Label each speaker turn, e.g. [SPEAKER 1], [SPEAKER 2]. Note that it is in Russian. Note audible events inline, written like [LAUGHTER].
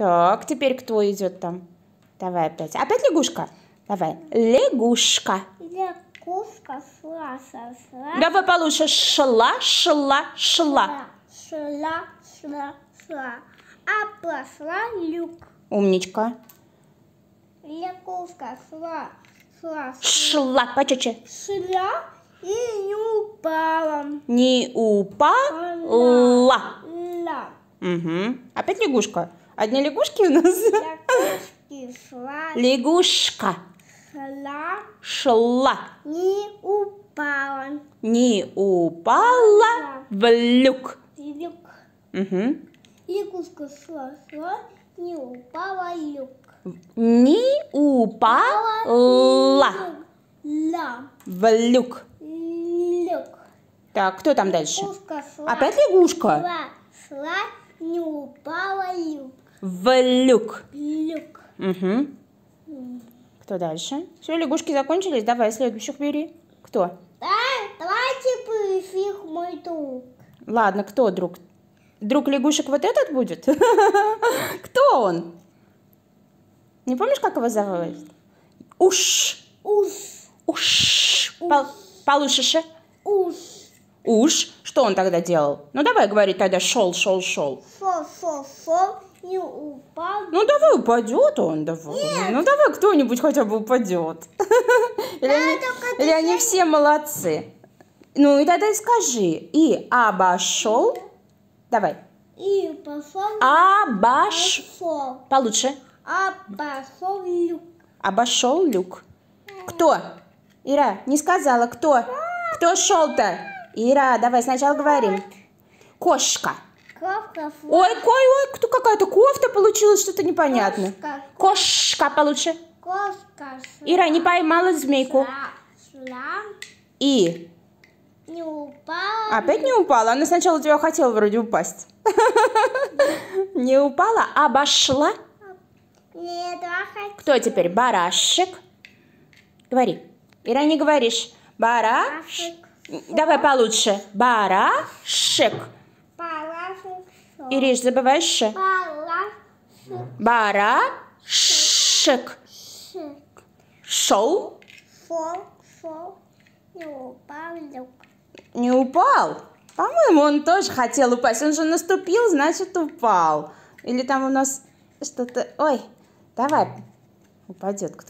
[SPEAKER 1] Так, теперь кто идет там? Давай опять. Опять лягушка? Давай. Лягушка.
[SPEAKER 2] Лягушка шла, шла, шла. Давай получше.
[SPEAKER 1] Шла, шла, шла.
[SPEAKER 2] Шла, шла, шла. А пошла люк.
[SPEAKER 1] Умничка.
[SPEAKER 2] Лягушка шла, шла, шла.
[SPEAKER 1] Шла, почаще.
[SPEAKER 2] Шла и не упала.
[SPEAKER 1] Не упала. Ла. Угу. Опять лягушка. Одни лягушки у нас?
[SPEAKER 2] Лягушки шла.
[SPEAKER 1] Лягушка.
[SPEAKER 2] Шла.
[SPEAKER 1] Шла.
[SPEAKER 2] Не упала.
[SPEAKER 1] Не упала в люк. люк. Угу.
[SPEAKER 2] Лягушка шла, шла, не упала в люк.
[SPEAKER 1] Не упала. Ла. В люк.
[SPEAKER 2] Люк.
[SPEAKER 1] Так, кто там дальше? Лягушка
[SPEAKER 2] шла. Опять лягушка? Шла, шла, не упала в люк.
[SPEAKER 1] Влюк.
[SPEAKER 2] Люк.
[SPEAKER 1] Угу. Кто дальше? Все, лягушки закончились. Давай следующих бери. Кто?
[SPEAKER 2] Да, давайте их мой друг.
[SPEAKER 1] Ладно, кто друг? Друг лягушек вот этот будет? [LAUGHS] Кто он? Не помнишь, как его зовут? Уш. Уш. Уш. Получше. А? Уш. Уш? Что он тогда делал? Ну давай говори тогда шел, шел, шел.
[SPEAKER 2] Шел, шел, шел не упаду.
[SPEAKER 1] Ну давай упадет он, давай. Нет. Ну давай кто-нибудь хотя бы упадет. или они, или они все молодцы. Ну и тогда и скажи. И обошел. Давай.
[SPEAKER 2] И пошел. Обош. Пошел. Получше. Обошел люк.
[SPEAKER 1] Обошел люк. Кто? Ира, не сказала, кто? Кто шел-то? Ира, давай сначала говорим. Кошка
[SPEAKER 2] кофта. Ой, ой, ой,
[SPEAKER 1] кто какая-то кофта получилась, что-то непонятно. Кошка. Кошка получше.
[SPEAKER 2] Кошка. Ира не поймала змейку. Шла. И? Не упала. Опять не
[SPEAKER 1] упала? Она сначала тебя хотела вроде упасть. [LAUGHS] Не упала, обошла?
[SPEAKER 2] Нет, а
[SPEAKER 1] Кто теперь? Барашек. Говори. Ира, не говоришь. бара Давай получше. Барашек.
[SPEAKER 2] Ириш, забываешь ш?
[SPEAKER 1] Барашек. Шел?
[SPEAKER 2] Шел. Шел. Не упал.
[SPEAKER 1] Не упал? По-моему, он тоже хотел упасть. Он же наступил, значит, упал. Или там у нас что-то... Ой, давай, упадет кто-нибудь.